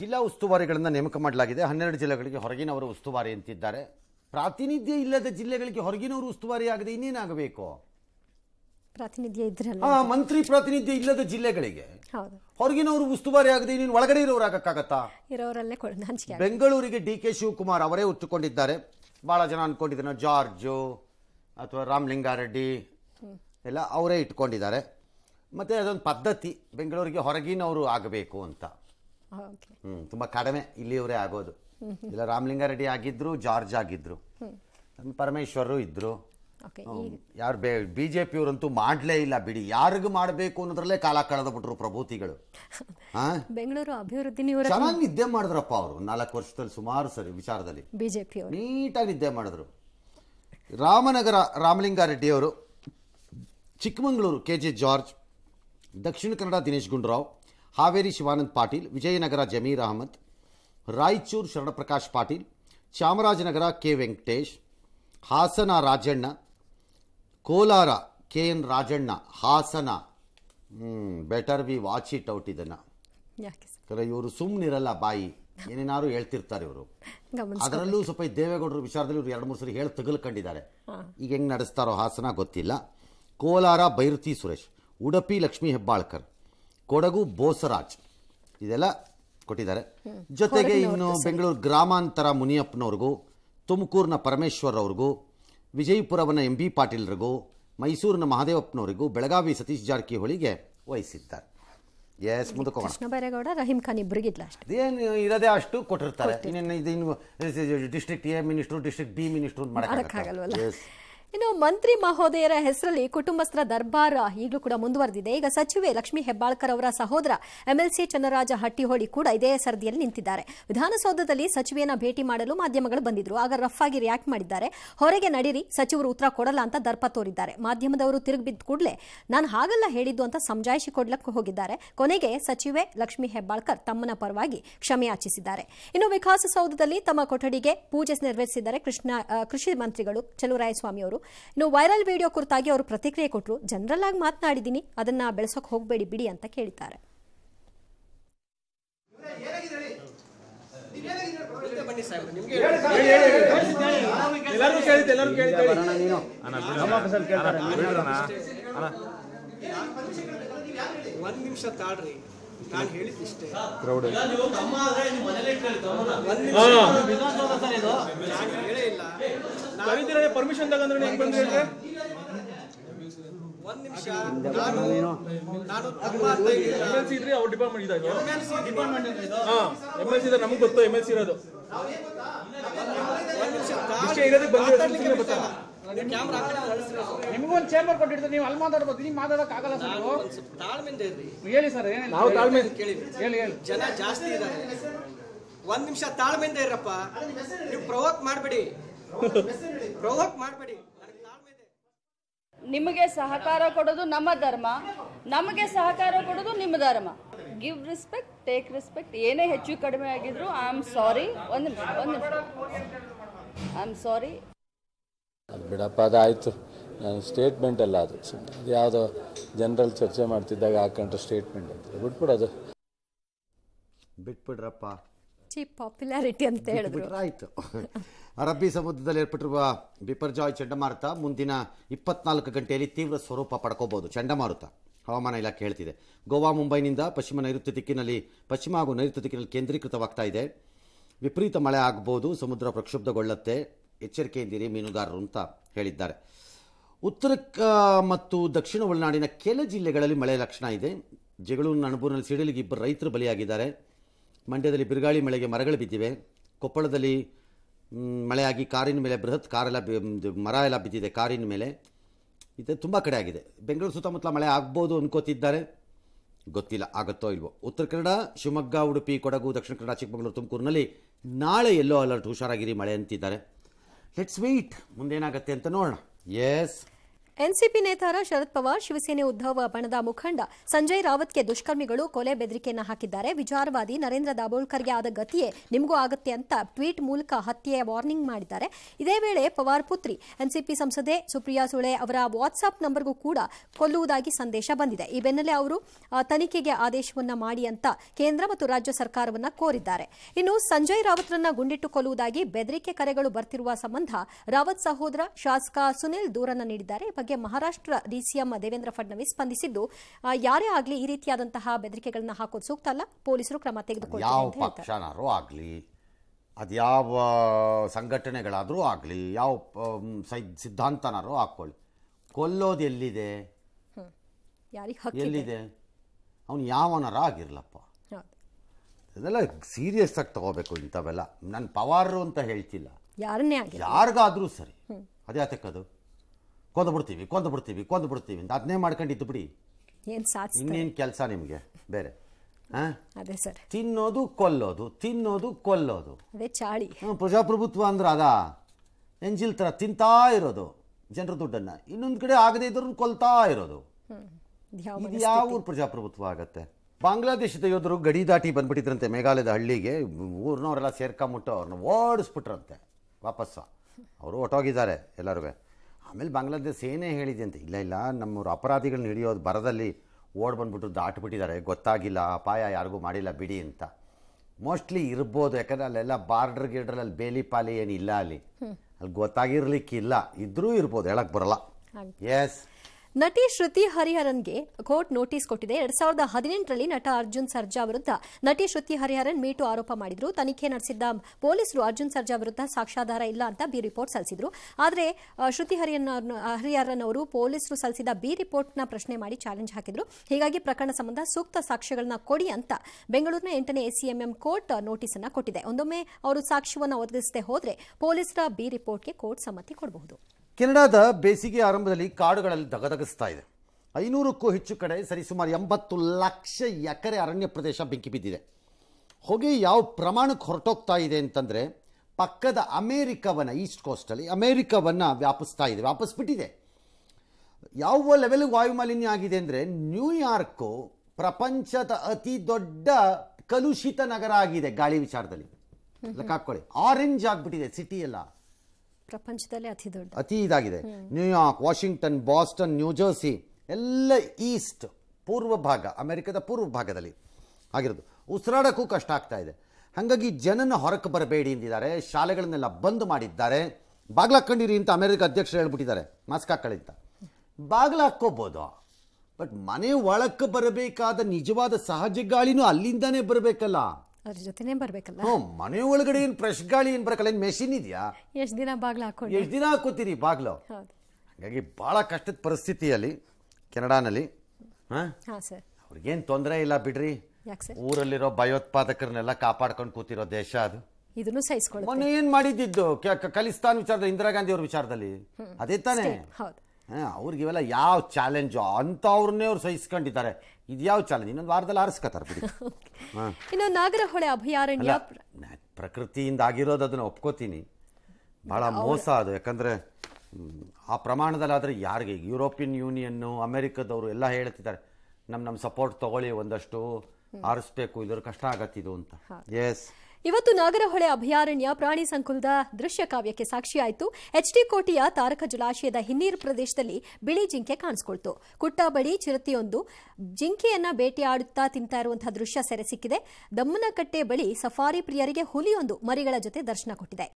ಜಿಲ್ಲಾ ಉಸ್ತುವಾರಿಗಳನ್ನು ನೇಮಕ ಮಾಡಲಾಗಿದೆ ಹನ್ನೆರಡು ಜಿಲ್ಲೆಗಳಿಗೆ ಹೊರಗಿನವರು ಉಸ್ತುವಾರಿ ಅಂತಿದ್ದಾರೆ ಪ್ರಾತಿನಿಧ್ಯ ಇಲ್ಲದ ಜಿಲ್ಲೆಗಳಿಗೆ ಹೊರಗಿನವರು ಉಸ್ತುವಾರಿ ಆಗದೆ ಇನ್ನೇನಾಗಬೇಕು ಪ್ರಾತಿನಿಧ್ಯ ಮಂತ್ರಿ ಪ್ರಾತಿನಿಧ್ಯ ಇಲ್ಲದ ಜಿಲ್ಲೆಗಳಿಗೆ ಹೊರಗಿನವರು ಉಸ್ತುವಾರಿ ಆಗದೆ ನೀನು ಒಳಗಡೆ ಇರೋರು ಇರೋರಲ್ಲೇ ಬೆಂಗಳೂರಿಗೆ ಡಿ ಕೆ ಶಿವಕುಮಾರ್ ಅವರೇ ಉತ್ತುಕೊಂಡಿದ್ದಾರೆ ಬಹಳ ಜನ ಅನ್ಕೊಂಡಿದ್ದಾರೆ ಜಾರ್ಜು ಅಥವಾ ರಾಮಲಿಂಗಾರೆಡ್ಡಿ ಎಲ್ಲ ಅವರೇ ಇಟ್ಕೊಂಡಿದ್ದಾರೆ ಮತ್ತೆ ಅದೊಂದು ಪದ್ಧತಿ ಬೆಂಗಳೂರಿಗೆ ಹೊರಗಿನವರು ಆಗಬೇಕು ಅಂತ ಹ್ಞೂ ತುಂಬ ಕಡಿಮೆ ಇಲ್ಲಿಯವರೇ ಆಗೋದು ಇಲ್ಲ ರಾಮಲಿಂಗಾರೆಡ್ಡಿ ಆಗಿದ್ರು ಜಾರ್ಜ್ ಆಗಿದ್ರು ನಮ್ಮ ಪರಮೇಶ್ವರರು ಇದ್ರು ಯಾರು ಬೇ ಬಿ ಜೆ ಇಲ್ಲ ಬಿಡಿ ಯಾರಿಗೂ ಮಾಡಬೇಕು ಅನ್ನೋದ್ರಲ್ಲೇ ಕಾಲ ಕಳೆದ ಬಿಟ್ರು ಪ್ರಭೂತಿಗಳು ಬೆಂಗಳೂರು ಅಭಿವೃದ್ಧಿ ಚೆನ್ನಾಗಿ ನಿದ್ದೆ ಮಾಡಿದ್ರಪ್ಪ ಅವರು ನಾಲ್ಕು ವರ್ಷದಲ್ಲಿ ಸುಮಾರು ಸರಿ ವಿಚಾರದಲ್ಲಿ ಬಿಜೆಪಿ ನೀಟಾಗಿ ನಿದ್ದೆ ಮಾಡಿದ್ರು ರಾಮನಗರ ಅವರು Chikkamagaluru K J George Dakshina Kannada Dinesh Gundu Rao Haveri Shivanand Patil Vijayanagara Zameer Ahmed Raichur Sharanprakash Patil Chamarajanagar K Venkatesh Hassan Rajanna Kolar K N Rajanna Hassan better we watch it out ಇದನ್ನು ಯಾಕೆ ಇವರು ಸುಮ್ಮನಿರಲ್ಲ ಬಾಯಿ ಏನೇನಾದ್ರು ಹೇಳ್ತಿರ್ತಾರೆ ಇವರು ಅದರಲ್ಲೂ ಸ್ವಲ್ಪ ದೇವೇಗೌಡರು ವಿಚಾರದಲ್ಲಿ ಇವರು ಎರಡು ಮೂರು ಸರಿ ಹೇಳಿ ತಗಲ್ಕೊಂಡಿದ್ದಾರೆ ಈಗ ಹೆಂಗೆ ನಡೆಸ್ತಾರೋ ಹಾಸನ ಗೊತ್ತಿಲ್ಲ ಕೋಲಾರ ಬೈರತಿ ಸುರೇಶ್ ಉಡುಪಿ ಲಕ್ಷ್ಮೀ ಹೆಬ್ಬಾಳ್ಕರ್ ಕೊಡಗು ಬೋಸರಾಜ್ ಇದೆಲ್ಲ ಕೊಟ್ಟಿದ್ದಾರೆ ಜೊತೆಗೆ ಇನ್ನು ಬೆಂಗಳೂರು ಗ್ರಾಮಾಂತರ ಮುನಿಯಪ್ಪನವ್ರಿಗೂ ತುಮಕೂರಿನ ಪರಮೇಶ್ವರ್ ಅವ್ರಿಗೂ ವಿಜಯಪುರವನ ಎಂ ಬಿ ಪಾಟೀಲ್ರಿಗೂ ಮೈಸೂರಿನ ಮಹದೇವಪ್ನವ್ರಿಗೂ ಬೆಳಗಾವಿ ಸತೀಶ್ ಜಾರಕಿಹೊಳಿಗೆ ವಹಿಸಿದ್ದಾರೆ ಎಸ್ ಮುಂದಕ್ಕೆ ರಹೀಂ ಖಾನ್ ಇಬ್ಬರಿಗಿಲ್ಲ ಏನು ಇರೋದೇ ಅಷ್ಟು ಕೊಟ್ಟಿರ್ತಾರೆ district A minister district B minister ಮಾಡೋಕ್ಕಾಗಲ್ವಲ್ಲ ಇನ್ನು ಮಂತ್ರಿ ಮಹೋದಯರ ಹೆಸರಲ್ಲಿ ಕುಟುಂಬಸ್ಥರ ದರ್ಬಾರ್ ಈಗಲೂ ಕೂಡ ಮುಂದುವರೆದಿದೆ ಈಗ ಸಚಿವೆ ಲಕ್ಷ್ಮಿ ಹೆಬ್ಬಾಳ್ಕರ್ ಅವರ ಸಹೋದರ ಎಂಎಲ್ಸಿ ಚನ್ನರಾಜ ಹಟ್ಟಿಹೊಳಿ ಕೂಡ ಇದೇ ಸರದಿಯಲ್ಲಿ ನಿಂತಿದ್ದಾರೆ ವಿಧಾನಸೌಧದಲ್ಲಿ ಸಚಿವೆಯನ್ನು ಭೇಟಿ ಮಾಡಲು ಮಾಧ್ಯಮಗಳು ಬಂದಿದ್ರು ಆಗ ರಫ್ ಆಗಿ ರಿಯಾಕ್ಟ್ ಮಾಡಿದ್ದಾರೆ ಹೊರಗೆ ನಡೀರಿ ಸಚಿವರು ಉತ್ತರ ಕೊಡಲ್ಲ ಅಂತ ದರ್ಪ ತೋರಿದ್ದಾರೆ ಮಾಧ್ಯಮದವರು ತಿರುಗಿ ಬಿದ್ದ ಕೂಡಲೇ ನಾನು ಹಾಗಲ್ಲ ಹೇಳಿದ್ದು ಅಂತ ಸಮಜಾಯಿಸಿ ಕೊಡ್ಲಕ್ಕೆ ಹೋಗಿದ್ದಾರೆ ಕೊನೆಗೆ ಸಚಿವೆ ಲಕ್ಷ್ಮಿ ಹೆಬ್ಬಾಳ್ಕರ್ ತಮ್ಮನ ಪರವಾಗಿ ಕ್ಷಮೆಯಾಚಿಸಿದ್ದಾರೆ ಇನ್ನು ವಿಕಾಸಸೌಧದಲ್ಲಿ ತಮ್ಮ ಕೊಠಡಿಗೆ ಪೂಜೆ ನೆರವೇರಿಸಿದ್ದಾರೆ ಕೃಷ್ಣ ಕೃಷಿ ಮಂತ್ರಿಗಳು ಚಲುರಾಯಸ್ವಾಮಿ ಅವರು ನೀವು ವೈರಲ್ ವಿಡಿಯೋ ಕುರಿತಾಗಿ ಅವರು ಪ್ರತಿಕ್ರಿಯೆ ಕೊಟ್ಟರು ಜನರಲ್ ಆಗಿ ಮಾತನಾಡಿದ್ದೀನಿ ಅದನ್ನ ಬೆಳೆಸೋಕೆ ಹೋಗಬೇಡಿ ಬಿಡಿ ಅಂತ ಕೇಳಿದ್ದಾರೆ ಒಂದ್ ನಿಮಿಷ ನಾನು ಹೇಳಿದ್ದಿಷ್ಟೇ ಇಲ್ಲ ಕರೀದಿರ ಪರ್ಮಿಷನ್ ತಗೊಂಡ್ರೆ ಹೆಂಗ್ ಬಂದ್ರೆ ಹೇಳಿದ್ರೆ ಒಂದ್ ನಿಮಿಷ ನಾನು ನಾನು ಎಮ್ಎಲ್ಸಿ ಇದ್ರೆ ಅವ್ರ ಡಿಪಾರ್ಟ್ಮೆಂಟ್ ಇದಾಗ ಡಿಪಾರ್ಟ್ಮೆಂಟ್ ಹಾ ಎಮ್ಎಲ್ಸಿ ಇದ್ರೆ ನಮ್ಗೆ ಗೊತ್ತು ಎಮ್ಎಲ್ಸಿ ಇರೋದು ಇರೋದಕ್ಕೆ ಗೊತ್ತಲ್ಲ ನಿಮಗೊಂದು ಚೇಂಬರ್ ಕೊಟ್ಟಿರ್ತೀವಿ ನೀವು ಅಲ್ಲಿ ಮಾತಾಡ್ಬೋದು ನೀವು ಮಾತಾಡಕ್ ಆಗಲ್ಲ ಸರ್ ನೀವು ತಾಳ್ಮೆಯಿಂದ ಹೇಳಿ ಸರ್ ನಾವು ತಾಳ್ಮೆ ಕೇಳಿ ಹೇಳಿ ಹೇಳಿ ಜನ ಜಾಸ್ತಿ ಇದ್ದಾರೆ ಒಂದ್ ನಿಮಿಷ ತಾಳ್ಮೆಯಿಂದ ಇರಪ್ಪ ನೀವು ಪ್ರವೋಕ್ ಮಾಡಬೇಡಿ ನಿಮಗೆ ಸಹಕಾರ ಕೊಡೋದು ನಮ್ಮ ಧರ್ಮ ನಮಗೆ ಸಹಕಾರ ಕೊಡೋದು ನಿಮ್ಮ ಧರ್ಮ ಗಿವ್ ರೆಸ್ಪೆಕ್ಟ್ ಟೇಕ್ ರೆಸ್ಪೆಕ್ಟ್ ಏನೇ ಹೆಚ್ಚು ಕಡಿಮೆ ಆಗಿದ್ರು ಐ ಆಮ್ ಸಾರಿ ಒಂದು ನಿಮಿಷ ಒಂದು ನಿಮಿಷ ಐ ಆಮ್ ಸಾರಿ ಬಿಡಪ್ಪ ಅದಾಯಿತು ನಾನು ಸ್ಟೇಟ್ಮೆಂಟ್ ಅಲ್ಲ ಅದು ಸುಮ್ಮನೆ ಯಾವುದೋ ಜನರಲ್ ಚರ್ಚೆ ಮಾಡ್ತಿದ್ದಾಗ ಹಾಕೊಂಡ್ರೆ ಸ್ಟೇಟ್ಮೆಂಟ್ ಅಂತ ಬಿಟ್ಬಿಡೋದು ಬಿಟ್ಬಿಡ್ರಪ್ಪ ಹೆಚ್ಚಿ ಪಾಪ್ಯುಲಾರಿಟಿ ಅಂತ ಹೇಳಿದ್ರು ಅರಬ್ಬಿ ಸಮುದ್ರದಲ್ಲಿ ಏರ್ಪಟ್ಟಿರುವ ಬಿಪರ್ಜಾಯ್ ಚಂಡಮಾರುತ ಮುಂದಿನ ಇಪ್ಪತ್ನಾಲ್ಕು ಗಂಟೆಯಲ್ಲಿ ತೀವ್ರ ಸ್ವರೂಪ ಪಡ್ಕೋಬಹುದು ಚಂಡಮಾರುತ ಹವಾಮಾನ ಇಲಾಖೆ ಹೇಳ್ತಿದೆ ಗೋವಾ ಮುಂಬೈನಿಂದ ಪಶ್ಚಿಮ ನೈಋತ್ಯ ದಿಕ್ಕಿನಲ್ಲಿ ಪಶ್ಚಿಮ ಹಾಗೂ ನೈಋತ್ಯ ದಿಕ್ಕಿನಲ್ಲಿ ಕೇಂದ್ರೀಕೃತವಾಗ್ತಾ ಇದೆ ವಿಪರೀತ ಮಳೆ ಆಗ್ಬೋದು ಸಮುದ್ರ ಪ್ರಕ್ಷುಬ್ಧಗೊಳ್ಳುತ್ತೆ ಎಚ್ಚರಿಕೆಯಿಂದಿರಿ ಮೀನುಗಾರರು ಅಂತ ಹೇಳಿದ್ದಾರೆ ಉತ್ತರ ಮತ್ತು ದಕ್ಷಿಣ ಒಳನಾಡಿನ ಕೆಲ ಜಿಲ್ಲೆಗಳಲ್ಲಿ ಮಳೆ ಲಕ್ಷಣ ಇದೆ ಜಗಳೂರಿನ ಅಣಬೂರಿನಲ್ಲಿ ಸಿಡಿಲಿಗೆ ಇಬ್ಬರು ರೈತರು ಬಲಿಯಾಗಿದ್ದಾರೆ ಮಂಡ್ಯದಲ್ಲಿ ಬಿರುಗಾಳಿ ಮಳೆಗೆ ಮರಗಳು ಬಿದ್ದಿವೆ ಕೊಪ್ಪಳದಲ್ಲಿ ಮಳೆಯಾಗಿ ಕಾರಿನ ಮೇಲೆ ಬೃಹತ್ ಕಾರೆಲ್ಲ ಮರ ಎಲ್ಲ ಬಿದ್ದಿದೆ ಕಾರಿನ ಮೇಲೆ ಇದು ತುಂಬ ಕಡೆ ಆಗಿದೆ ಬೆಂಗಳೂರು ಸುತ್ತಮುತ್ತಲ ಮಳೆ ಆಗ್ಬೋದು ಅನ್ಕೋತಿದ್ದಾರೆ ಗೊತ್ತಿಲ್ಲ ಆಗುತ್ತೋ ಇಲ್ವೋ ಉತ್ತರ ಕನ್ನಡ ಶಿವಮೊಗ್ಗ ಉಡುಪಿ ಕೊಡಗು ದಕ್ಷಿಣ ಕನ್ನಡ ಚಿಕ್ಕಮಗಳೂರು ತುಮಕೂರಿನಲ್ಲಿ ನಾಳೆ ಎಲ್ಲೋ ಅಲರ್ಟ್ ಹುಷಾರಾಗಿರಿ ಮಳೆ ಅಂತಿದ್ದಾರೆ ಲೆಟ್ಸ್ ವೆಯ್ಟ್ ಮುಂದೇನಾಗತ್ತೆ ಅಂತ ನೋಡೋಣ ಎಸ್ ಎನ್ಸಿಪಿ ನೇತಾರ ಶರದ್ ಪವಾರ್ ಶಿವಸೇನೆ ಉದ್ಧವ್ ಬಣದ ಮುಖಂಡ ಸಂಜಯ್ ರಾವತ್ಗೆ ದುಷ್ಕರ್ಮಿಗಳು ಕೊಲೆ ಬೆದರಿಕೆಯನ್ನು ಹಾಕಿದ್ದಾರೆ ವಿಚಾರವಾದಿ ನರೇಂದ್ರ ದಾಬೋಳ್ಕರ್ಗೆ ಆದ ಗತಿಯೇ ನಿಮಗೂ ಆಗತ್ತೆ ಅಂತ ಟ್ವೀಟ್ ಮೂಲಕ ಹತ್ಯೆಯ ವಾರ್ನಿಂಗ್ ಮಾಡಿದ್ದಾರೆ ಇದೇ ವೇಳೆ ಪವಾರ್ ಪುತ್ರಿ ಎನ್ಸಿಪಿ ಸಂಸದೆ ಸುಪ್ರಿಯಾ ಸುಳೆ ಅವರ ವಾಟ್ಸ್ಆಪ್ ನಂಬರ್ಗೂ ಕೂಡ ಕೊಲ್ಲುವುದಾಗಿ ಸಂದೇಶ ಬಂದಿದೆ ಈ ಬೆನ್ನಲ್ಲೇ ಅವರು ತನಿಖೆಗೆ ಆದೇಶವನ್ನ ಮಾಡಿ ಅಂತ ಕೇಂದ್ರ ಮತ್ತು ರಾಜ್ಯ ಸರ್ಕಾರವನ್ನ ಕೋರಿದ್ದಾರೆ ಇನ್ನು ಸಂಜಯ್ ರಾವತ್ರನ್ನ ಗುಂಡಿಟ್ಟು ಕೊಲ್ಲುವುದಾಗಿ ಬೆದರಿಕೆ ಕರೆಗಳು ಬರ್ತಿರುವ ಸಂಬಂಧ ರಾವತ್ ಸಹೋದರ ಶಾಸಕ ಸುನಿಲ್ ದೂರನ್ನ ನೀಡಿದ್ದಾರೆ ಬಗ್ಗೆ ಮಹಾರಾಷ್ಟ್ರ ಡಿ ದೇವೇಂದ್ರ ಫಡ್ನವೀಸ್ ಸ್ಪಂದಿಸಿದ್ದು ಯಾರೇ ಆಗಲಿ ಈ ರೀತಿಯಾದಂತಹ ಬೆದರಿಕೆಗಳನ್ನ ಹಾಕೋದು ಸೂಕ್ತ ಅಲ್ಲ ಪೊಲೀಸರು ಕ್ರಮ ಯಾವ ಪಕ್ಷನಾರು ಆಗಲಿ ಅದ್ಯಾವ ಸಂಘಟನೆಗಳಾದರೂ ಆಗಲಿ ಯಾವ ಸಿದ್ಧಾಂತನಾರು ಹಾಕ್ಕೊಳ್ಳಿ ಕೊಲ್ಲೋದು ಎಲ್ಲಿದೆ ಎಲ್ಲಿದೆ ಅವನು ಯಾವನಾರ ಆಗಿರಲಪ್ಪ ಇದೆಲ್ಲ ಸೀರಿಯಸ್ ಆಗಿ ತಗೋಬೇಕು ಇಂಥವೆಲ್ಲ ನನ್ನ ಪವಾರು ಅಂತ ಹೇಳ್ತಿಲ್ಲ ಯಾರನ್ನೇ ಯಾರಿಗಾದ್ರೂ ಸರಿ ಅದೇ ಯಾತಕ್ಕದು ಕೊಂದು ಬಿಡ್ತೀವಿ ಕೊಂದು ಬಿಡ್ತೀವಿ ಕೊಂದು ಬಿಡ್ತೀವಿ ಅಂತ ಅದನ್ನೇ ಮಾಡ್ಕೊಂಡಿದ್ದು ಬಿಡಿ ಇನ್ನೇನು ಕೆಲಸ ನಿಮಗೆ ಬೇರೆ ಅದೇ ಸರ್ ತಿನ್ನೋದು ಕೊಲ್ಲೋದು ತಿನ್ನೋದು ಕೊಲ್ಲೋದು ಅದೇ ಚಾಳಿ ಪ್ರಜಾಪ್ರಭುತ್ವ ಅಂದ್ರೆ ಅದಾ ಎಂಜಿಲ್ ಥರ ತಿಂತಾ ಇರೋದು ಜನರ ದುಡ್ಡನ್ನು ಇನ್ನೊಂದು ಕಡೆ ಆಗದೇ ಇದ್ರೂ ಕೊಲ್ತಾ ಇರೋದು ಯಾವ ಊರು ಪ್ರಜಾಪ್ರಭುತ್ವ ಆಗತ್ತೆ ಬಾಂಗ್ಲಾದೇಶದ ಯೋಧರು ಗಡಿ ದಾಟಿ ಬಂದ್ಬಿಟ್ಟಿದ್ರಂತೆ ಮೇಘಾಲಯದ ಹಳ್ಳಿಗೆ ಊರಿನವರೆಲ್ಲ ಸೇರ್ಕೊಂಬಿಟ್ಟು ಅವ್ರನ್ನ ಓಡಿಸ್ಬಿಟ್ರಂತೆ ವಾಪಸ್ಸು ಅವರು ಹೊಟ್ಟೋಗಿದ್ದಾರೆ ಎಲ್ಲರೂ ಆಮೇಲೆ ಬಾಂಗ್ಲಾದೇಶ ಏನೇ ಹೇಳಿದೆ ಅಂತ ಇಲ್ಲ ಇಲ್ಲ ನಮ್ಮವ್ರು ಅಪರಾಧಿಗಳನ್ನ ಹಿಡಿಯೋದು ಬರದಲ್ಲಿ ಓಡ್ ಬಂದ್ಬಿಟ್ಟು ದಾಟ್ಬಿಟ್ಟಿದ್ದಾರೆ ಗೊತ್ತಾಗಿಲ್ಲ ಅಪಾಯ ಯಾರಿಗೂ ಮಾಡಿಲ್ಲ ಬಿಡಿ ಅಂತ ಮೋಸ್ಟ್ಲಿ ಇರ್ಬೋದು ಯಾಕಂದರೆ ಅಲ್ಲೆಲ್ಲ ಬಾರ್ಡರ್ ಗಿಡ್ರಲ್ಲಿ ಬೇಲಿ ಪಾಲಿ ಏನಿಲ್ಲ ಅಲ್ಲಿ ಅಲ್ಲಿ ಗೊತ್ತಾಗಿರ್ಲಿಕ್ಕಿಲ್ಲ ಇದ್ರೂ ಇರ್ಬೋದು ಹೇಳಕ್ಕೆ ಬರಲ್ಲ ಎಸ್ ನಟಿ ಶ್ರುತಿ ಹರಿಹರನ್ಗೆ ಕೋರ್ಟ್ ನೋಟಿಸ್ ಕೊಟ್ಟಿದೆ ಎರಡ್ ಸಾವಿರದ ಹದಿನೆಂಟರಲ್ಲಿ ನಟ ಅರ್ಜುನ್ ಸರ್ಜಾ ವಿರುದ್ಧ ನಟಿ ಶ್ರುತಿ ಹರಿಹರನ್ ಮೀಟು ಆರೋಪ ಮಾಡಿದ್ರು ತನಿಖೆ ನಡೆಸಿದ್ದ ಪೊಲೀಸರು ಅರ್ಜುನ್ ಸರ್ಜಾ ವಿರುದ್ಧ ಸಾಕ್ಷ್ಯಾಧಾರ ಇಲ್ಲ ಅಂತ ಬಿ ರಿಪೋರ್ಟ್ ಸಲ್ಲಿಸಿದ್ರು ಆದರೆ ಶ್ರುತಿ ಹರಿಯನ್ ಹರಿಹರನ್ ಅವರು ಪೊಲೀಸರು ಸಲ್ಲಿಸಿದ ಬಿ ರಿಪೋರ್ಟ್ನ ಪ್ರಶ್ನೆ ಮಾಡಿ ಚಾಲೆಂಜ್ ಹಾಕಿದ್ರು ಹೀಗಾಗಿ ಪ್ರಕರಣ ಸಂಬಂಧ ಸೂಕ್ತ ಸಾಕ್ಷ್ಯಗಳನ್ನ ಕೊಡಿ ಅಂತ ಬೆಂಗಳೂರಿನ ಎಂಟನೇ ಎಸಿಎಂಎಂ ಕೋರ್ಟ್ ನೋಟಿಸ್ ಅನ್ನು ಕೊಟ್ಟಿದೆ ಒಂದೊಮ್ಮೆ ಅವರು ಸಾಕ್ಷ್ಯವನ್ನು ಒದಗಿಸದೆ ಹೋದರೆ ಪೊಲೀಸರ ಬಿ ರಿಪೋರ್ಟ್ಗೆ ಕೋರ್ಟ್ ಸಮ್ಮತಿ ಕೊಡಬಹುದು ಕೆನಡಾದ ಬೇಸಿಗೆ ಆರಂಭದಲ್ಲಿ ಕಾಡುಗಳಲ್ಲಿ ದಗದಗಿಸ್ತಾ ಇದೆ ಐನೂರಕ್ಕೂ ಹೆಚ್ಚು ಕಡೆ ಸರಿಸುಮಾರು ಎಂಬತ್ತು ಲಕ್ಷ ಎಕರೆ ಅರಣ್ಯ ಪ್ರದೇಶ ಬೆಂಕಿ ಬಿದ್ದಿದೆ ಹೋಗಿ ಯಾವ ಪ್ರಮಾಣಕ್ಕೆ ಹೊರಟೋಗ್ತಾ ಇದೆ ಅಂತಂದರೆ ಪಕ್ಕದ ಅಮೇರಿಕವನ್ನು ಈಸ್ಟ್ ಕೋಸ್ಟಲ್ಲಿ ಅಮೇರಿಕವನ್ನು ವ್ಯಾಪಿಸ್ತಾ ಇದೆ ಬಿಟ್ಟಿದೆ ಯಾವ ಲೆವೆಲ್ಗೆ ವಾಯುಮಾಲಿನ್ಯ ಆಗಿದೆ ಅಂದರೆ ನ್ಯೂಯಾರ್ಕು ಪ್ರಪಂಚದ ಅತಿ ದೊಡ್ಡ ಕಲುಷಿತ ನಗರ ಆಗಿದೆ ಗಾಳಿ ವಿಚಾರದಲ್ಲಿ ಲೆಕ್ಕ ಹಾಕ್ಕೊಳ್ಳಿ ಆರೆಂಜ್ ಆಗಿಬಿಟ್ಟಿದೆ ಸಿಟಿ ಎಲ್ಲ ಪ್ರಪಂಚದಲ್ಲೇ ಅತಿ ದೊಡ್ಡ ಅತಿ ಇದಾಗಿದೆ ನ್ಯೂಯಾರ್ಕ್ ವಾಷಿಂಗ್ಟನ್ ಬಾಸ್ಟನ್ ನ್ಯೂಜರ್ಸಿ ಎಲ್ಲ ಈಸ್ಟ್ ಪೂರ್ವ ಭಾಗ ಅಮೆರಿಕದ ಪೂರ್ವ ಭಾಗದಲ್ಲಿ ಆಗಿರೋದು ಉಸಿರಾಡೋಕ್ಕೂ ಕಷ್ಟ ಆಗ್ತಾ ಇದೆ ಹಾಗಾಗಿ ಜನನ ಹೊರಕ್ಕೆ ಬರಬೇಡಿ ಅಂದಿದ್ದಾರೆ ಶಾಲೆಗಳನ್ನೆಲ್ಲ ಬಂದ್ ಮಾಡಿದ್ದಾರೆ ಬಾಗ್ಲಾಕೊಂಡಿರಿ ಅಂತ ಅಮೆರಿಕ ಅಧ್ಯಕ್ಷರು ಹೇಳ್ಬಿಟ್ಟಿದ್ದಾರೆ ಮಾಸ್ಕ್ ಹಾಕೊಳ್ಳಿ ಅಂತ ಹಾಕ್ಕೋಬೋದು ಬಟ್ ಮನೆ ಒಳಕ್ಕೆ ಬರಬೇಕಾದ ನಿಜವಾದ ಸಹಜ ಗಾಳಿನೂ ಅಲ್ಲಿಂದಾನೇ ಬರಬೇಕಲ್ಲ ಅದ್ರ ಜೊತೆನೇ ಬರಬೇಕಲ್ಲ ಮನೆ ಒಳಗಡೆ ಏನು ಫ್ರೆಶ್ ಗಾಳಿ ಏನು ಬರಕಲ್ಲ ಏನು ಮೆಷಿನ್ ಇದೆಯಾ ಎಷ್ಟ್ ದಿನ ಬಾಗ್ಲು ಹಾಕೊಂಡು ಎಷ್ಟು ದಿನ ಹಾಕೋತೀರಿ ಬಾಗ್ಲು ಹೌದು ಹಾಗಾಗಿ ಭಾಳ ಕಷ್ಟದ ಪರಿಸ್ಥಿತಿಯಲ್ಲಿ ಕೆನಡಾನಲ್ಲಿ ಹಾ ಅವ್ರಿಗೇನು ತೊಂದರೆ ಇಲ್ಲ ಬಿಡ್ರಿ ಊರಲ್ಲಿರೋ ಭಯೋತ್ಪಾದಕರನ್ನೆಲ್ಲ ಕಾಪಾಡ್ಕೊಂಡು ಕೂತಿರೋ ದೇಶ ಅದು ಇದನ್ನು ಸಹಿಸ್ಕೊಳ್ಳಿ ಮೊನ್ನೆ ಏನು ಮಾಡಿದ್ದಿದ್ದು ಕಲಿಸ್ತಾನ್ ವಿಚಾರದ ಇಂದಿರಾ ಗಾಂಧಿ ಅವ್ರ ವಿಚಾರದಲ್ಲಿ ಅದೇ ತಾನೇ ಹೌದು ಅವ್ರಿಗೆ ಇವೆಲ್ಲ ಯಾವ ಚಾಲೆಂಜು ಅಂಥವ್ರನ್ನೇ ಅವ್ರು ಸಹಿಸ್ಕೊಂಡಿದ್ದಾರೆ ಇದು ಯಾವ ಚಾಲೆಂಜ್ ಇನ್ನೊಂದು ವಾರದಲ್ಲಿ ಆರಿಸ್ಕೊತಾರೆ ಬಿಡಿ ಇನ್ನು ನಾಗರಹೊಳೆ ಅಭಯಾರಣ್ಯ ಪ್ರಕೃತಿಯಿಂದ ಆಗಿರೋದು ಅದನ್ನು ಒಪ್ಕೋತೀನಿ ಭಾಳ ಮೋಸ ಅದು ಯಾಕಂದರೆ ಆ ಪ್ರಮಾಣದಲ್ಲಿ ಆದರೆ ಯಾರಿಗೆ ಯುರೋಪಿಯನ್ ಯೂನಿಯನ್ನು ಅಮೆರಿಕದವರು ಎಲ್ಲ ಹೇಳ್ತಿದ್ದಾರೆ ನಮ್ಮ ನಮ್ಮ ಸಪೋರ್ಟ್ ತಗೊಳ್ಳಿ ಒಂದಷ್ಟು ಆರಿಸ್ಬೇಕು ಇದ್ರ ಕಷ್ಟ ಆಗತ್ತಿದು ಅಂತ ಎಸ್ ಇವತ್ತು ನಾಗರಹೊಳೆ ಅಭಯಾರಣ್ಯ ಪ್ರಾಣಿ ಸಂಕುಲದ ದೃಶ್ಯ ಕಾವ್ಯಕ್ಕೆ ಸಾಕ್ಷಿಯಾಯಿತು ಎಚ್ಡಿ ಕೋಟೆಯ ತಾರಕ ಜಲಾಶಯದ ಹಿನ್ನೀರು ಪ್ರದೇಶದಲ್ಲಿ ಬಿಳಿ ಜಿಂಕೆ ಕಾಣಿಸಿಕೊಳ್ತು ಕುಟ್ಟ ಬಳಿ ಚಿರತೆಯೊಂದು ಜಿಂಕೆಯನ್ನ ಬೇಟೆಯಾಡುತ್ತಾ ತಿಂತಾ ಇರುವಂತಹ ದೃಶ್ಯ ಸೆರೆ ಸಿಕ್ಕಿದೆ ದಮ್ಮನಕಟ್ಟೆ ಬಳಿ ಸಫಾರಿ ಪ್ರಿಯರಿಗೆ ಹುಲಿಯೊಂದು ಮರಿಗಳ ಜೊತೆ ದರ್ಶನ ಕೊಟ್ಟಿದೆ